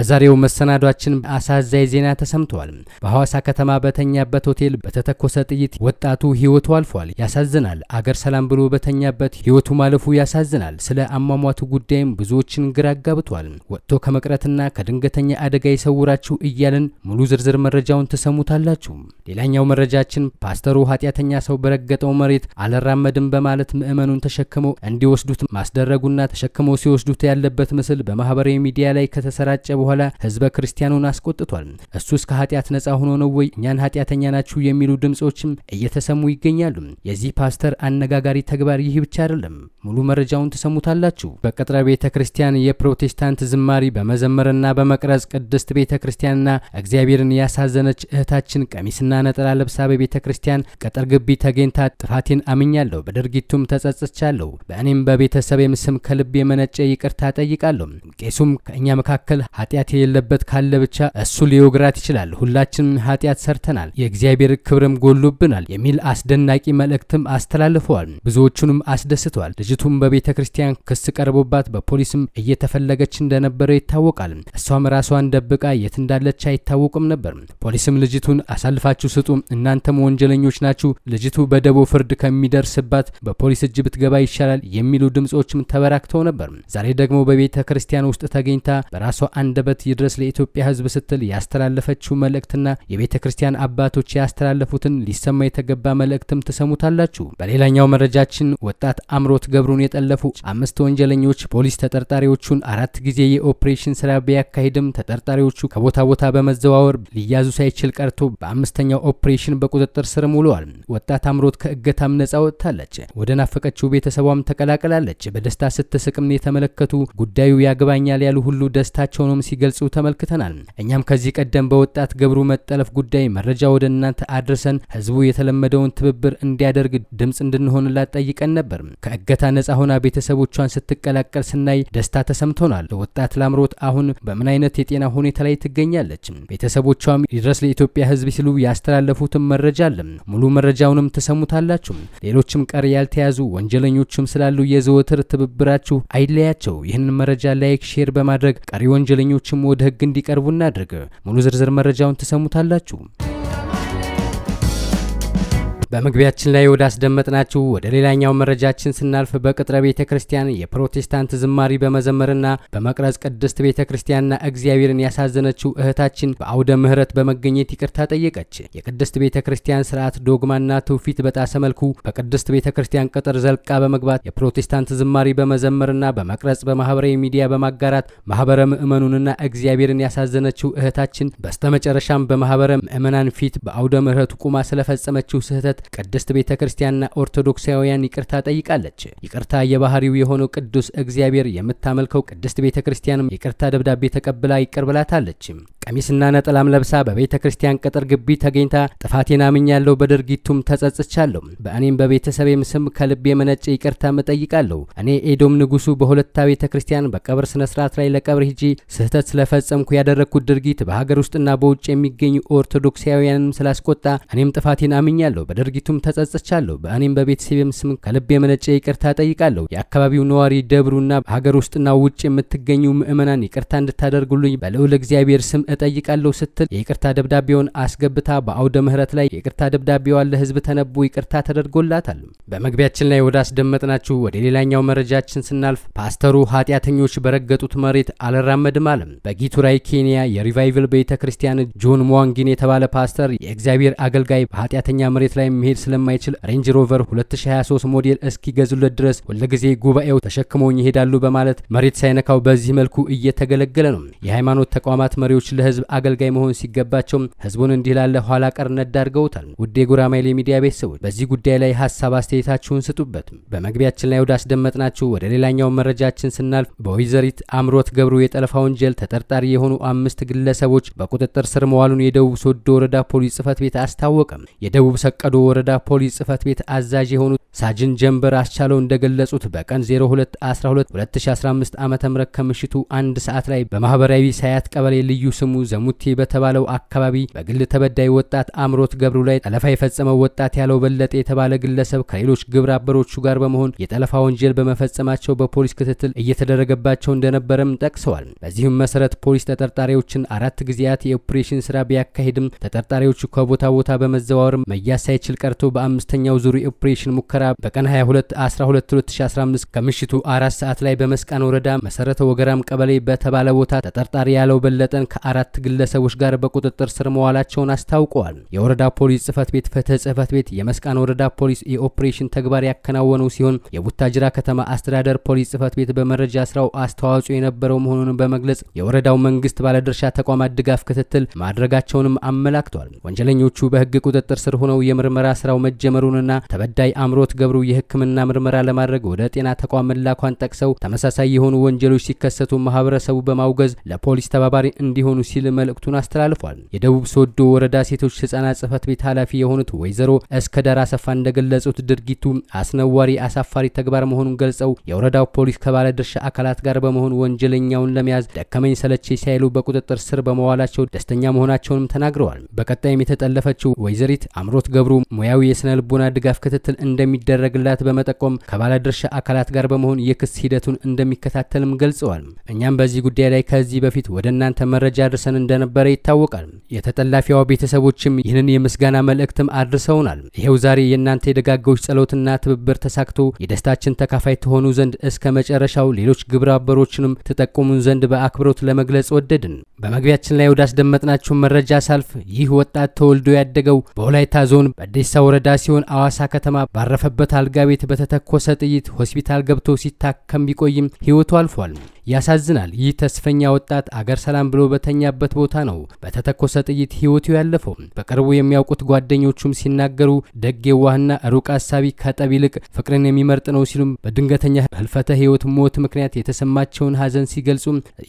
በዛሬው መሰናዷችን አሳዛኝ ዜና ተሰምተዋል። በሐዋሳ ከተማ በተኛበት ሆቴል በተተኮሰ ጥይት ወጣቱ ህይወቱ አልፏል። ያሳዝናል። አገር ሰላም ብሎ በተኛበት ህይወቱ ማለፉ ያሳዝናል። ስለ አሟሟቱ ጉዳይም ብዙዎችን ግራ አጋብቷል። ወጥቶ ከመቅረትና ከድንገተኛ አደጋ ይሰውራችሁ እያልን ሙሉ ዝርዝር መረጃውን ትሰሙታላችሁ። ሌላኛው መረጃችን ፓስተሩ ኃጢአተኛ ሰው በረገጠው መሬት አልራመድም በማለት ምዕመኑን ተሸክመው እንዲወስዱት ማስደረጉና ተሸክመው ሲወስዱት ያለበት ምስል በማህበራዊ ሚዲያ ላይ ከተሰራጨ በኋላ በኋላ ህዝበ ክርስቲያኑን አስቆጥቷል። እሱስ ከኃጢአት ነጻ ሆኖ ነው ወይ? እኛን ኃጢአተኛ ናችሁ የሚሉ ድምፆችም እየተሰሙ ይገኛሉ። የዚህ ፓስተር አነጋጋሪ ተግባር ይህ ብቻ አይደለም። ሙሉ መረጃውን ትሰሙታላችሁ። በቅጥረ ቤተ ክርስቲያን የፕሮቴስታንት ዝማሪ በመዘመርና በመቅረጽ ቅድስት ቤተ ክርስቲያንና እግዚአብሔርን ያሳዘነች እህታችን ቀሚስና ነጠላ ለብሳ በቤተ ክርስቲያን ቅጥር ግቢ ተገኝታ ጥፋቴን አምኛለሁ፣ በድርጊቱም ተጸጽቻለሁ፣ በእኔም በቤተሰቤም ስም ከልብ የመነጨ ይቅርታ ጠይቃለሁ። ቄሱም ከእኛ መካከል ኃጢአት ኃጢአት የሌለበት ካለ ብቻ እሱ ሊወግራት ይችላል። ሁላችንም ኃጢአት ሰርተናል፣ የእግዚአብሔር ክብርም ጎሎብናል የሚል አስደናቂ መልእክትም አስተላልፈዋል። ብዙዎቹንም አስደስተዋል። ልጅቱም በቤተ ክርስቲያን ክስ ቀርቦባት በፖሊስም እየተፈለገች እንደነበረ ይታወቃል። እሷም ራሷን ደብቃ የት እንዳለች አይታወቅም ነበር። ፖሊስም ልጅቱን አሳልፋችሁ ስጡ፣ እናንተም ወንጀለኞች ናችሁ፣ ልጅቱ በደቦ ፍርድ ከሚደርስባት በፖሊስ እጅ ብትገባ ይሻላል የሚሉ ድምጾችም ተበራክተው ነበር። ዛሬ ደግሞ በቤተ ክርስቲያን ውስጥ ተገኝታ በራሷ አንደ አንደበት ይድረስ ለኢትዮጵያ ሕዝብ ስትል ያስተላለፈችው መልእክትና የቤተ ክርስቲያን አባቶች ያስተላለፉትን ሊሰማ የተገባ መልእክትም ትሰሙታላችሁ። በሌላኛው መረጃችን ወጣት አምሮት ገብሩን የጠለፉ አምስት ወንጀለኞች ፖሊስ ተጠርጣሪዎቹን አራት ጊዜ የኦፕሬሽን ስራ ቢያካሂድም ተጠርጣሪዎቹ ከቦታ ቦታ በመዘዋወር ሊያዙ ሳይችል ቀርቶ በአምስተኛው ኦፕሬሽን በቁጥጥር ስር ውለዋል። ወጣት አምሮት ከእገታም ነጻ ወጥታለች። ወደ ናፈቀችው ቤተሰቧም ተቀላቅላለች። በደስታ ስትስቅም የተመለከቱ ጉዳዩ ያገባኛል ያሉ ሁሉ ደስታቸውንም ሲገልጹ ተመልክተናል። እኛም ከዚህ ቀደም በወጣት ገብሩ መጠለፍ ጉዳይ መረጃ ወደ እናንተ አድርሰን ህዝቡ የተለመደውን ትብብር እንዲያደርግ ድምፅ እንድንሆንላት ጠይቀን ነበር። ከእገታ ነጻ ሆና ቤተሰቦቿን ስትቀላቀል ስናይ ደስታ ተሰምቶናል። ወጣት ላምሮት አሁን በምን አይነት የጤና ሁኔታ ላይ ትገኛለች? ቤተሰቦቿም ይድረስ ለኢትዮጵያ ህዝብ ሲሉ ያስተላለፉትም መረጃ አለ። ሙሉ መረጃውንም ተሰሙታላችሁ። ሌሎችም ቀር ያልተያዙ ወንጀለኞችም ስላሉ የዘወትር ትብብራችሁ አይለያቸው። ይህንን መረጃ ላይክ፣ ሼር በማድረግ ቀሪ ወንጀለኞች ሌሎችም ወደ ህግ እንዲቀርቡ እናድርግ። ሙሉ ዝርዝር መረጃውን ትሰሙታላችሁ። በመግቢያችን ላይ ወደ አስደመጥናችሁ ወደ ሌላኛው መረጃችን ስናልፍ በቅጥረ ቤተ ክርስቲያን የፕሮቴስታንት ዝማሪ በመዘመርና በመቅረጽ ቅድስት ቤተ ክርስቲያንና እግዚአብሔርን ያሳዘነችው እህታችን በአውደ ምሕረት በመገኘት ይቅርታ ጠየቀች። የቅድስት ቤተ ክርስቲያን ስርዓት ዶግማና ትውፊት በጣሰ መልኩ በቅድስት ቤተ ክርስቲያን ቅጥር ዘልቃ በመግባት የፕሮቴስታንት ዝማሪ በመዘመርና በመቅረጽ በማህበራዊ ሚዲያ በማጋራት ማህበረ ምእመኑንና እግዚአብሔርን ያሳዘነችው እህታችን በስተመጨረሻም በማህበረ ምእመናን ፊት በአውደ ምሕረቱ ቁማ ስለፈጸመችው ስህተት ቅድስት ቤተ ክርስቲያንና ኦርቶዶክሳውያን ይቅርታ ጠይቃለች። ይቅርታ የባህሪው የሆነው ቅዱስ እግዚአብሔር የምታመልከው ቅድስት ቤተ ክርስቲያንም ይቅርታ ደብዳቤ ተቀብላ ይቅር ቀሚስና ነጠላም ለብሳ በቤተ ክርስቲያን ቅጥር ግቢ ተገኝታ ጥፋቴን አምኛለሁ፣ በድርጊቱም ተጸጽቻለሁ። በእኔም በቤተሰቤም ስም ከልብ የመነጨ ይቅርታ እጠይቃለሁ። እኔ ኤዶም ንጉሱ በሁለታ ቤተ ክርስቲያን በቀብር ስነ ስርዓት ላይ ለቀብር ሂጂ ስህተት ስለፈጸምኩ ያደረግኩት ድርጊት በሀገር ውስጥና በውጭ የሚገኙ ኦርቶዶክሳውያንም ስላስቆጣ እኔም ጥፋቴን አምኛለሁ፣ በድርጊቱም ተጸጽቻለሁ። በእኔም በቤተሰቤም ስም ከልብ የመነጨ ይቅርታ እጠይቃለሁ። የአካባቢው ነዋሪ ደብሩና በሀገር ውስጥና ውጭ የምትገኙ ምእመናን ይቅርታ እንድታደርጉልኝ በልዑል እግዚአብሔር ስም እጠይቃለሁ ስትል የይቅርታ ደብዳቤውን አስገብታ በአውደ ምህረት ላይ የይቅርታ ደብዳቤዋን ለህዝብ ተነቦ ይቅርታ ተደርጎላታል። በመግቢያችን ላይ ወደ ወዳስደመጥናችሁ ወደ ሌላኛው መረጃችን ስናልፍ ፓስተሩ ኃጢአተኞች በረገጡት መሬት አልራመድም አለም። በጊቱራይ ኬንያ የሪቫይቭል ቤተ ክርስቲያን ጆን ሟንጊን የተባለ ፓስተር የእግዚአብሔር አገልጋይ በኃጢአተኛ መሬት ላይ መሄድ ስለማይችል ሬንጅ ሮቨር 2023 ሞዴል እስኪገዙለት ድረስ ሁልጊዜ ጉባኤው ተሸክመውኝ ይሄዳሉ በማለት መሬት ሳይነካው በዚህ መልኩ እየተገለገለ ነው። የሃይማኖት ተቋማት መሪዎች ለህዝብ አገልጋይ መሆን ሲገባቸውም ህዝቡን እንዲህ ላለ ኋላ ቀርነት ዳርገውታል። ውድ የጉራማይሌ ሚዲያ ቤተሰቦች በዚህ ጉዳይ ላይ ሀሳብ አስተያየታችሁን ስጡበት። በመግቢያችን ላይ ወደ ወደ ሌላኛው መረጃችን ስናልፍ በወይዘሪት አምሮት ገብሩ የጠለፋ ወንጀል ተጠርጣሪ የሆኑ አምስት ግለሰቦች በቁጥጥር ስር መዋሉን የደቡብ ሶዶ ወረዳ ፖሊስ ጽፈት ቤት አስታወቀም። የደቡብ ሰቀዶ ወረዳ ፖሊስ ጽፈት ቤት አዛዥ የሆኑት ሳጅን ጀንበር አስቻለው እንደገለጹት በቀን 0212 2015 ዓ ም ከምሽቱ አንድ ሰዓት ላይ በማህበራዊ ሳያት ቀበሌ ልዩ ስሙ ስሙ ዘሙቴ በተባለው አካባቢ በግል ተበዳይ ወጣት አምሮት ገብሩ ላይ ጠለፋ የፈጸመው ወጣት ያለው በለጠ የተባለ ግለሰብ ከሌሎች ግብረ አበሮቹ ጋር በመሆን የጠለፋ ወንጀል በመፈጸማቸው በፖሊስ ክትትል እየተደረገባቸው እንደነበረም ጠቅሰዋል። በዚህም መሰረት ፖሊስ ተጠርጣሪዎችን አራት ጊዜያት የኦፕሬሽን ስራ ቢያካሂድም ተጠርጣሪዎቹ ከቦታ ቦታ በመዘዋወር መያዝ ሳይችል ቀርቶ በአምስተኛው ዙር የኦፕሬሽን ሙከራ በቀን 22 12 2015 ከምሽቱ አራት ሰዓት ላይ በመስቃን ወረዳ መሰረተ ወገራም ቀበሌ በተባለ ቦታ ተጠርጣሪ ያለው በለጠን ከአራት አራት ግለሰቦች ጋር በቁጥጥር ስር መዋላቸውን አስታውቀዋል። የወረዳ ፖሊስ ጽህፈት ቤት ፍትህ ጽህፈት ቤት የመስቃን ወረዳ ፖሊስ የኦፕሬሽን ተግባር ያከናወነው ሲሆን የቡታጅራ ከተማ አስተዳደር ፖሊስ ጽህፈት ቤት በመረጃ ስራው አስተዋጽኦ የነበረው መሆኑን በመግለጽ የወረዳው መንግስት ባለድርሻ ተቋማት ድጋፍ ክትትል ማድረጋቸውንም አመላክቷል። ወንጀለኞቹ በህግ ቁጥጥር ስር ሆነው የምርመራ ስራው መጀመሩንና ተበዳይ አምሮት ገብሩ የህክምና ምርመራ ለማድረግ ወደ ጤና ተቋም መላኳን ጠቅሰው ተመሳሳይ የሆኑ ወንጀሎች ሲከሰቱ ማህበረሰቡ በማውገዝ ለፖሊስ ተባባሪ እንዲሆኑ ሲል መልእክቱን አስተላልፏል። የደቡብ ሶዶ ወረዳ ሴቶች ህጻናት ጽህፈት ቤት ኃላፊ የሆኑት ወይዘሮ እስከዳር አሰፋ እንደገለጹት ድርጊቱ አስነዋሪ፣ አሳፋሪ ተግባር መሆኑን ገልጸው የወረዳው ፖሊስ ከባለ ድርሻ አካላት ጋር በመሆን ወንጀለኛውን ለመያዝ ደከመኝ ሰለቼ ሳይሉ በቁጥጥር ስር በመዋላቸው ደስተኛ መሆናቸውንም ተናግረዋል። በቀጣይም የተጠለፈችው ወይዘሪት አምሮት ገብሩ ሙያዊ የስነ ልቦና ድጋፍ ክትትል እንደሚደረግላት በመጠቆም ከባለድርሻ አካላት ጋር በመሆን የክስ ሂደቱን እንደሚከታተልም ገልጸዋል። እኛም በዚህ ጉዳይ ላይ ከዚህ በፊት ወደ እናንተ መረጃ አድርሰን እንደነበረ ይታወቃል። የተጠላፊዋ ቤተሰቦችም ይህንን የምስጋና መልእክትም አድርሰውናል። ይኸው ዛሬ የእናንተ የደጋጋዎች ጸሎትና ትብብር ተሳክቶ የደስታችን ተካፋይ ትሆኑ ዘንድ እስከ መጨረሻው ሌሎች ግብረ አበሮችንም ትጠቁሙን ዘንድ በአክብሮት ለመግለጽ ወደድን። በመግቢያችን ላይ ወዳስደመጥናችሁ መረጃ ሳልፍ ይህ ወጣት ተወልዶ ያደገው በወላይታ ዞን በዴሳ ወረዳ ሲሆን አዋሳ ከተማ ባረፈበት አልጋ ቤት በተተኮሰ ጥይት ሆስፒታል ገብቶ ሲታከም ቢቆይም ሕይወቱ አልፏል። ያሳዝናል። ይህ ተስፈኛ ወጣት አገር ሰላም ብሎ በተኛበት ቦታ ነው በተተኮሰ ጥይት ህይወቱ ያለፈው። በቅርቡ የሚያውቁት ጓደኞቹም ሲናገሩ ደግ የዋህና ሩቅ ሀሳቢ ከጠብ ይልቅ ፍቅርን የሚመርጥ ነው ሲሉም በድንገተኛ ህልፈተ ህይወት ሞት ምክንያት የተሰማቸውን ሀዘን ሲገልጹ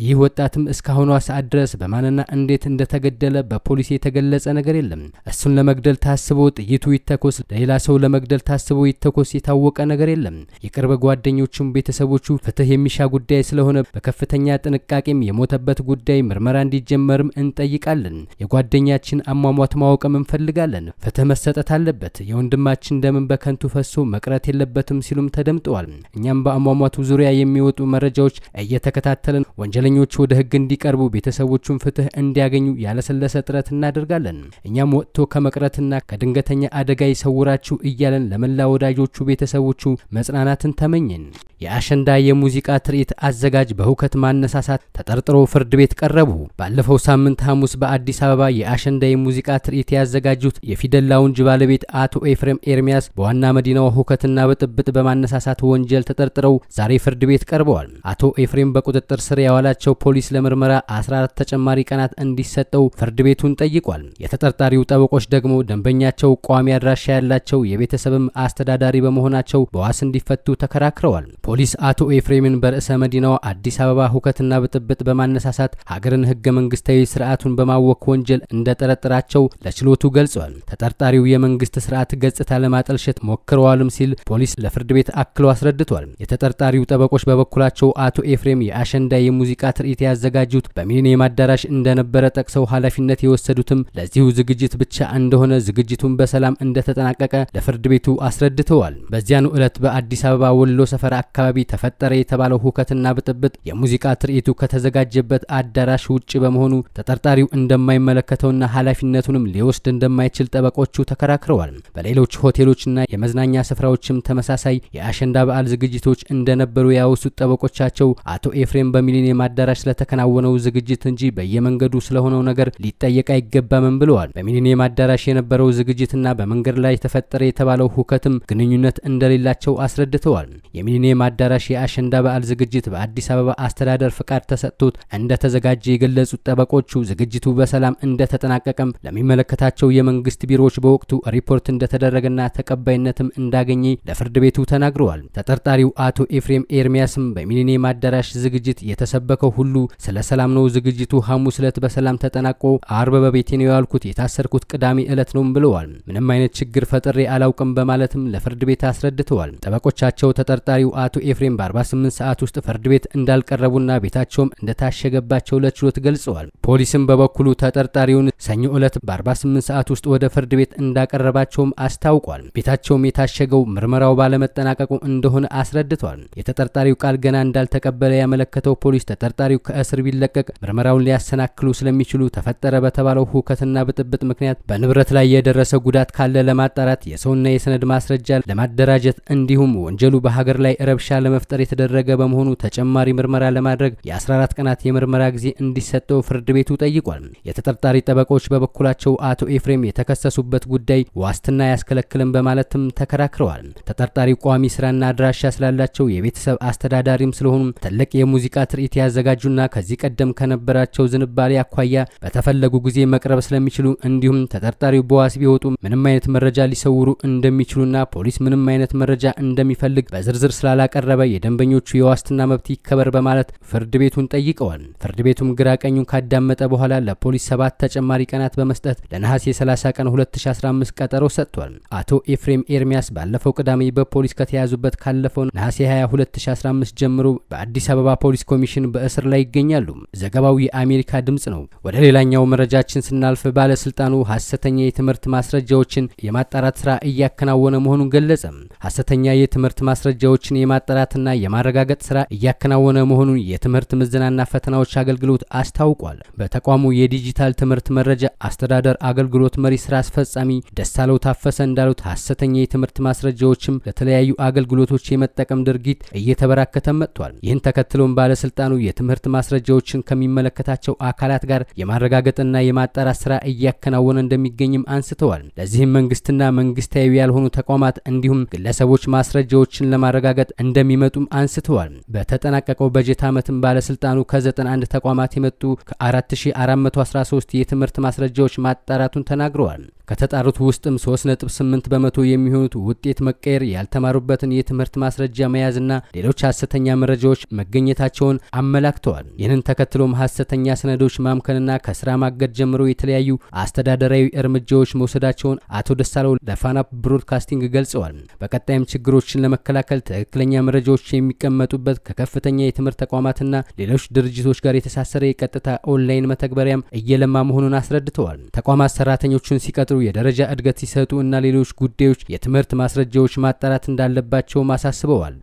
ይህ ወጣትም እስካሁኗ ሰዓት ድረስ በማንና እንዴት እንደተገደለ በፖሊስ የተገለጸ ነገር የለም። እሱን ለመግደል ታስቦ ጥይቱ ይተኮስ፣ ሌላ ሰው ለመግደል ታስቦ ይተኮስ የታወቀ ነገር የለም። የቅርብ ጓደኞቹም ቤተሰቦቹ ፍትህ የሚሻ ጉዳይ ስለሆነ በከፍተኛ ጥንቃቄም የሞተበት ጉዳይ ምርመራ እንዲጀመርም እንጠይቃለን። የጓደኛችን አሟሟት ማወቅም እንፈልጋለን። ፍትህ መሰጠት አለበት። የወንድማችን ደምን በከንቱ ፈሶ መቅረት የለበትም ሲሉም ተደምጠዋል። እኛም በአሟሟቱ ዙሪያ የሚወጡ መረጃዎች እየተከታተልን ወንጀለኞቹ ወደ ህግ እንዲቀርቡ ቤተሰቦቹን ፍትህ እንዲያገኙ ያለሰለሰ ጥረት እናደርጋለን። እኛም ወጥቶ ከመቅረትና ከድንገተኛ አደጋ ይሰውራችሁ እያለን ለመላ ወዳጆቹ ቤተሰቦቹ መጽናናትን ተመኘን። የአሸንዳ የሙዚቃ ትርኢት አዘጋጅ በሁከት ማነሳሳት ተጠርጥሮ ፍርድ ቤት ቀረቡ። ባለፈው ሳምንት ሐሙስ በአዲስ አበባ የአሸንዳ የሙዚቃ ትርኢት ያዘጋጁት የፊደል ላውንጅ ባለቤት አቶ ኤፍሬም ኤርሚያስ በዋና መዲናዋ ሁከትና ብጥብጥ በማነሳሳት ወንጀል ተጠርጥረው ዛሬ ፍርድ ቤት ቀርበዋል። አቶ ኤፍሬም በቁጥጥር ስር ያዋላቸው ፖሊስ ለምርመራ 14 ተጨማሪ ቀናት እንዲሰጠው ፍርድ ቤቱን ጠይቋል። የተጠርጣሪው ጠበቆች ደግሞ ደንበኛቸው ቋሚ አድራሻ ያላቸው የቤተሰብም አስተዳዳሪ በመሆናቸው በዋስ እንዲፈቱ ተከራክረዋል። ፖሊስ አቶ ኤፍሬምን በርዕሰ መዲናዋ አዲስ አበባ ሁከትና ብጥብጥ በማነሳሳት ሀገርን ህገ መንግስታዊ ስርዓቱን በማወክ ወንጀል እንደጠረጠራቸው ለችሎቱ ገልጿል። ተጠርጣሪው የመንግስት ስርዓት ገጽታ ለማጠልሸት ሞክረዋልም ሲል ፖሊስ ለፍርድ ቤት አክሎ አስረድቷል። የተጠርጣሪው ጠበቆች በበኩላቸው አቶ ኤፍሬም የአሸንዳ የሙዚቃ ትርኢት ያዘጋጁት በሚሊኒየም አዳራሽ እንደነበረ ጠቅሰው ኃላፊነት የወሰዱትም ለዚሁ ዝግጅት ብቻ እንደሆነ ዝግጅቱን በሰላም እንደተጠናቀቀ ለፍርድ ቤቱ አስረድተዋል። በዚያኑ ዕለት በአዲስ አበባ ወሎ ሰፈር አካባቢ አካባቢ ተፈጠረ የተባለው ሁከትና ብጥብጥ የሙዚቃ ትርኢቱ ከተዘጋጀበት አዳራሽ ውጭ በመሆኑ ተጠርጣሪው እንደማይመለከተውና ኃላፊነቱንም ሊወስድ እንደማይችል ጠበቆቹ ተከራክረዋል። በሌሎች ሆቴሎችና የመዝናኛ ስፍራዎችም ተመሳሳይ የአሸንዳ በዓል ዝግጅቶች እንደነበሩ ያወሱት ጠበቆቻቸው አቶ ኤፍሬም በሚሊኒየም አዳራሽ ስለተከናወነው ዝግጅት እንጂ በየመንገዱ ስለሆነው ነገር ሊጠየቅ አይገባምም ብለዋል። በሚሊኒየም አዳራሽ የነበረው ዝግጅትና በመንገድ ላይ ተፈጠረ የተባለው ሁከትም ግንኙነት እንደሌላቸው አስረድተዋል። የሚሊኒየም አዳራሽ የአሸንዳ በዓል ዝግጅት በአዲስ አበባ አስተዳደር ፍቃድ ተሰጥቶት እንደተዘጋጀ የገለጹት ጠበቆቹ ዝግጅቱ በሰላም እንደተጠናቀቀም ለሚመለከታቸው የመንግስት ቢሮዎች በወቅቱ ሪፖርት እንደተደረገና ተቀባይነትም እንዳገኘ ለፍርድ ቤቱ ተናግረዋል። ተጠርጣሪው አቶ ኤፍሬም ኤርሚያስም በሚሊኒየም አዳራሽ ዝግጅት የተሰበከው ሁሉ ስለ ሰላም ነው። ዝግጅቱ ሐሙስ ዕለት በሰላም ተጠናቆ አርብ በቤቴ ነው ያልኩት፣ የታሰርኩት ቅዳሜ ዕለት ነውም ብለዋል። ምንም አይነት ችግር ፈጥሬ አላውቅም በማለትም ለፍርድ ቤት አስረድተዋል። ጠበቆቻቸው ተጠርጣሪው አቶ ኤፍሬም በ48 ሰዓት ውስጥ ፍርድ ቤት እንዳልቀረቡና ቤታቸውም እንደታሸገባቸው ለችሎት ገልጸዋል። ፖሊስም በበኩሉ ተጠርጣሪውን ሰኞ ዕለት በ48 ሰዓት ውስጥ ወደ ፍርድ ቤት እንዳቀረባቸውም አስታውቋል። ቤታቸውም የታሸገው ምርመራው ባለመጠናቀቁ እንደሆነ አስረድቷል። የተጠርጣሪው ቃል ገና እንዳልተቀበለ ያመለከተው ፖሊስ ተጠርጣሪው ከእስር ቢለቀቅ ምርመራውን ሊያሰናክሉ ስለሚችሉ ተፈጠረ በተባለው ሁከትና ብጥብጥ ምክንያት በንብረት ላይ የደረሰ ጉዳት ካለ ለማጣራት የሰውና የሰነድ ማስረጃ ለማደራጀት እንዲሁም ወንጀሉ በሀገር ላይ ረብ ረብሻ ለመፍጠር የተደረገ በመሆኑ ተጨማሪ ምርመራ ለማድረግ የ14 ቀናት የምርመራ ጊዜ እንዲሰጠው ፍርድ ቤቱ ጠይቋል። የተጠርጣሪ ጠበቆች በበኩላቸው አቶ ኤፍሬም የተከሰሱበት ጉዳይ ዋስትና አያስከለክልም በማለትም ተከራክረዋል። ተጠርጣሪ ቋሚ ስራና አድራሻ ስላላቸው የቤተሰብ አስተዳዳሪም ስለሆኑ ትልቅ የሙዚቃ ትርኢት ያዘጋጁና ከዚህ ቀደም ከነበራቸው ዝንባሌ አኳያ በተፈለጉ ጊዜ መቅረብ ስለሚችሉ እንዲሁም ተጠርጣሪው በዋስ ቢወጡ ምንም አይነት መረጃ ሊሰውሩ እንደሚችሉና ፖሊስ ምንም አይነት መረጃ እንደሚፈልግ በዝርዝር ስላላ ያቀረበ የደንበኞቹ የዋስትና መብት ይከበር በማለት ፍርድ ቤቱን ጠይቀዋል። ፍርድ ቤቱም ግራ ቀኙን ካዳመጠ በኋላ ለፖሊስ ሰባት ተጨማሪ ቀናት በመስጠት ለነሐሴ 30 ቀን 2015 ቀጠሮ ሰጥቷል። አቶ ኤፍሬም ኤርሚያስ ባለፈው ቅዳሜ በፖሊስ ከተያዙበት ካለፈው ነሐሴ 22 2015 ጀምሮ በአዲስ አበባ ፖሊስ ኮሚሽን በእስር ላይ ይገኛሉ። ዘገባው የአሜሪካ ድምፅ ነው። ወደ ሌላኛው መረጃችን ስናልፍ ባለስልጣኑ ሀሰተኛ የትምህርት ማስረጃዎችን የማጣራት ስራ እያከናወነ መሆኑን ገለጸ። ሀሰተኛ የትምህርት ማስረጃዎችን የማ የማጣራትና የማረጋገጥ ስራ እያከናወነ መሆኑን የትምህርት ምዘናና ፈተናዎች አገልግሎት አስታውቋል። በተቋሙ የዲጂታል ትምህርት መረጃ አስተዳደር አገልግሎት መሪ ስራ አስፈጻሚ ደሳለው ታፈሰ እንዳሉት ሀሰተኛ የትምህርት ማስረጃዎችም ለተለያዩ አገልግሎቶች የመጠቀም ድርጊት እየተበራከተ መጥቷል። ይህን ተከትሎም ባለስልጣኑ የትምህርት ማስረጃዎችን ከሚመለከታቸው አካላት ጋር የማረጋገጥና የማጣራት ስራ እያከናወነ እንደሚገኝም አንስተዋል። ለዚህም መንግስትና መንግስታዊ ያልሆኑ ተቋማት እንዲሁም ግለሰቦች ማስረጃዎችን ለማረጋገጥ እንደሚመጡም አንስተዋል። በተጠናቀቀው በጀት ዓመትም ባለስልጣኑ ከ91 ተቋማት የመጡ ከ4413 የትምህርት ማስረጃዎች ማጣራቱን ተናግረዋል። ከተጣሩት ውስጥም 3.8 በመቶ የሚሆኑት ውጤት መቀየር፣ ያልተማሩበትን የትምህርት ማስረጃ መያዝና ሌሎች ሀሰተኛ መረጃዎች መገኘታቸውን አመላክተዋል። ይህንን ተከትሎም ሀሰተኛ ሰነዶች ማምከንና ከስራ ማገድ ጀምሮ የተለያዩ አስተዳደራዊ እርምጃዎች መውሰዳቸውን አቶ ደሳለው ለፋና ብሮድካስቲንግ ገልጸዋል። በቀጣይም ችግሮችን ለመከላከል ትክክለኛ መረጃዎች የሚቀመጡበት ከከፍተኛ የትምህርት ተቋማትና ሌሎች ድርጅቶች ጋር የተሳሰረ የቀጥታ ኦንላይን መተግበሪያም እየለማ መሆኑን አስረድተዋል። ተቋማት ሰራተኞቹን ሲቀጥሩ የደረጃ እድገት ሲሰጡ እና ሌሎች ጉዳዮች የትምህርት ማስረጃዎች ማጣራት እንዳለባቸውም አሳስበዋል።